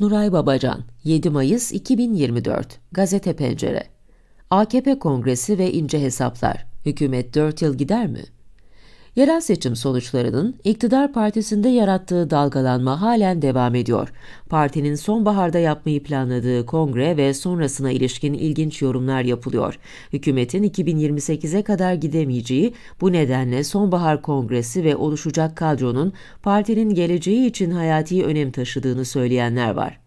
Nuray Babacan, 7 Mayıs 2024, Gazete Pencere. AKP Kongresi ve ince hesaplar. Hükümet 4 yıl gider mi? Yerel seçim sonuçlarının iktidar partisinde yarattığı dalgalanma halen devam ediyor. Partinin sonbaharda yapmayı planladığı kongre ve sonrasına ilişkin ilginç yorumlar yapılıyor. Hükümetin 2028'e kadar gidemeyeceği bu nedenle sonbahar kongresi ve oluşacak kadronun partinin geleceği için hayati önem taşıdığını söyleyenler var.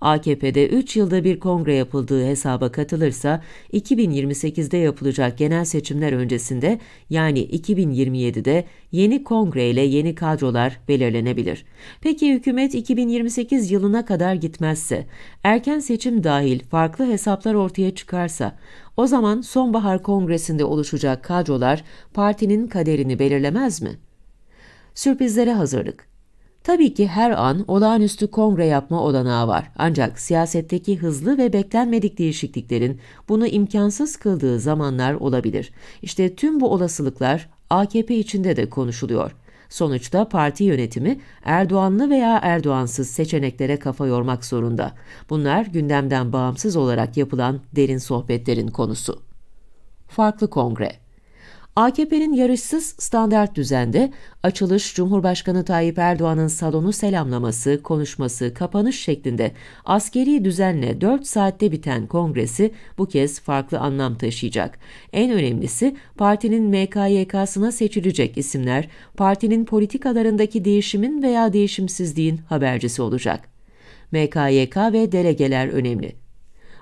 AKP'de 3 yılda bir kongre yapıldığı hesaba katılırsa 2028'de yapılacak genel seçimler öncesinde yani 2027'de yeni kongre ile yeni kadrolar belirlenebilir. Peki hükümet 2028 yılına kadar gitmezse, erken seçim dahil farklı hesaplar ortaya çıkarsa o zaman sonbahar kongresinde oluşacak kadrolar partinin kaderini belirlemez mi? Sürprizlere hazırlık Tabii ki her an olağanüstü kongre yapma olanağı var. Ancak siyasetteki hızlı ve beklenmedik değişikliklerin bunu imkansız kıldığı zamanlar olabilir. İşte tüm bu olasılıklar AKP içinde de konuşuluyor. Sonuçta parti yönetimi Erdoğanlı veya Erdoğansız seçeneklere kafa yormak zorunda. Bunlar gündemden bağımsız olarak yapılan derin sohbetlerin konusu. Farklı kongre AKP'nin yarışsız standart düzende açılış Cumhurbaşkanı Tayyip Erdoğan'ın salonu selamlaması, konuşması, kapanış şeklinde askeri düzenle 4 saatte biten kongresi bu kez farklı anlam taşıyacak. En önemlisi partinin MKYK'sına seçilecek isimler partinin politikalarındaki değişimin veya değişimsizliğin habercisi olacak. MKYK ve delegeler önemli.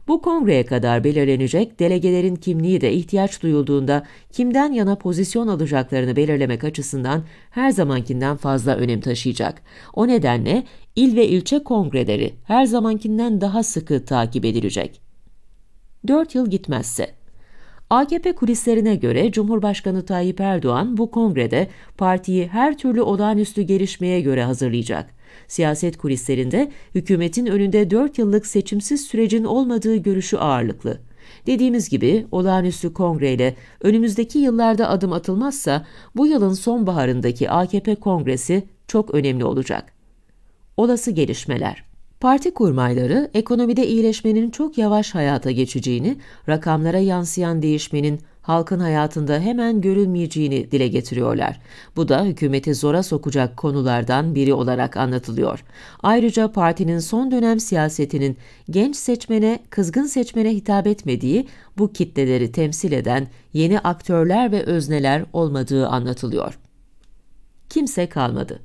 Bu kongreye kadar belirlenecek delegelerin kimliği de ihtiyaç duyulduğunda kimden yana pozisyon alacaklarını belirlemek açısından her zamankinden fazla önem taşıyacak. O nedenle il ve ilçe kongreleri her zamankinden daha sıkı takip edilecek. 4 yıl gitmezse AKP kulislerine göre Cumhurbaşkanı Tayyip Erdoğan bu kongrede partiyi her türlü olağanüstü gelişmeye göre hazırlayacak. Siyaset kulislerinde hükümetin önünde 4 yıllık seçimsiz sürecin olmadığı görüşü ağırlıklı. Dediğimiz gibi olağanüstü kongreyle önümüzdeki yıllarda adım atılmazsa bu yılın sonbaharındaki AKP kongresi çok önemli olacak. Olası gelişmeler Parti kurmayları ekonomide iyileşmenin çok yavaş hayata geçeceğini, rakamlara yansıyan değişmenin halkın hayatında hemen görülmeyeceğini dile getiriyorlar. Bu da hükümeti zora sokacak konulardan biri olarak anlatılıyor. Ayrıca partinin son dönem siyasetinin genç seçmene, kızgın seçmene hitap etmediği, bu kitleleri temsil eden yeni aktörler ve özneler olmadığı anlatılıyor. Kimse kalmadı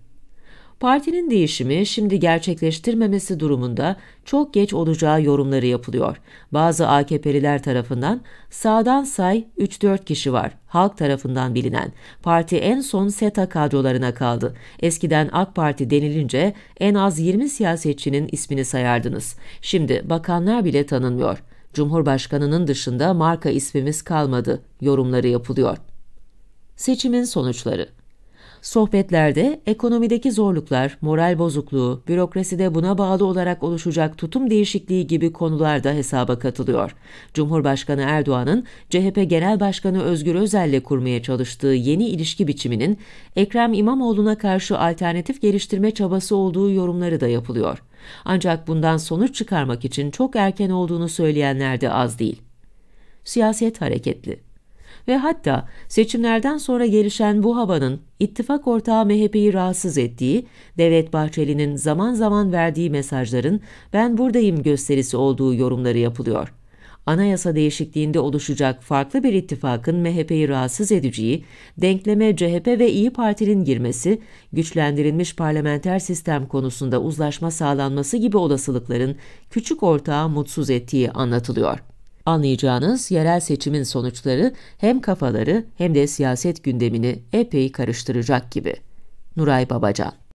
partinin değişimi şimdi gerçekleştirmemesi durumunda çok geç olacağı yorumları yapılıyor. Bazı AKP'liler tarafından sağdan say 3-4 kişi var. Halk tarafından bilinen. Parti en son SETA kadrolarına kaldı. Eskiden AK Parti denilince en az 20 siyasetçinin ismini sayardınız. Şimdi bakanlar bile tanınmıyor. Cumhurbaşkanının dışında marka ismimiz kalmadı yorumları yapılıyor. Seçimin sonuçları Sohbetlerde ekonomideki zorluklar, moral bozukluğu, bürokraside buna bağlı olarak oluşacak tutum değişikliği gibi konular da hesaba katılıyor. Cumhurbaşkanı Erdoğan'ın CHP Genel Başkanı Özgür Özel'le kurmaya çalıştığı yeni ilişki biçiminin Ekrem İmamoğlu'na karşı alternatif geliştirme çabası olduğu yorumları da yapılıyor. Ancak bundan sonuç çıkarmak için çok erken olduğunu söyleyenler de az değil. Siyaset hareketli ve hatta seçimlerden sonra gelişen bu havanın ittifak ortağı MHP'yi rahatsız ettiği, Devlet Bahçeli'nin zaman zaman verdiği mesajların ben buradayım gösterisi olduğu yorumları yapılıyor. Anayasa değişikliğinde oluşacak farklı bir ittifakın MHP'yi rahatsız edeceği, denkleme CHP ve İyi Parti'nin girmesi, güçlendirilmiş parlamenter sistem konusunda uzlaşma sağlanması gibi olasılıkların küçük ortağı mutsuz ettiği anlatılıyor. Anlayacağınız yerel seçimin sonuçları hem kafaları hem de siyaset gündemini epey karıştıracak gibi. Nuray Babacan